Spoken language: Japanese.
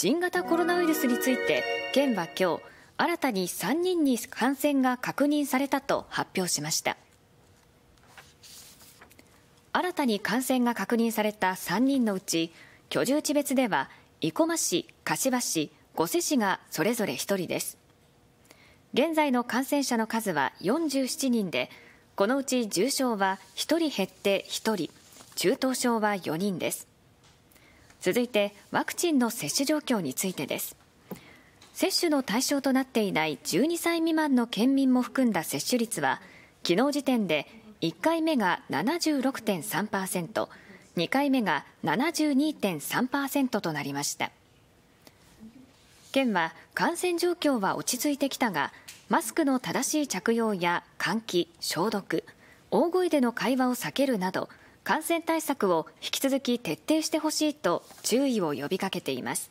新型コロナウイルスについて県は今日新たに3人に感染が確認されたと発表しました新たに感染が確認された3人のうち居住地別では生駒市、柏市、御所市がそれぞれ1人です現在の感染者の数は47人でこのうち重症は1人減って1人中等症は4人です続いてワクチンの接種状況についてです接種の対象となっていない12歳未満の県民も含んだ接種率は昨日時点で1回目が 76.3%2 回目が72.3%となりました県は感染状況は落ち着いてきたがマスクの正しい着用や換気消毒大声での会話を避けるなど感染対策を引き続き徹底してほしいと注意を呼びかけています。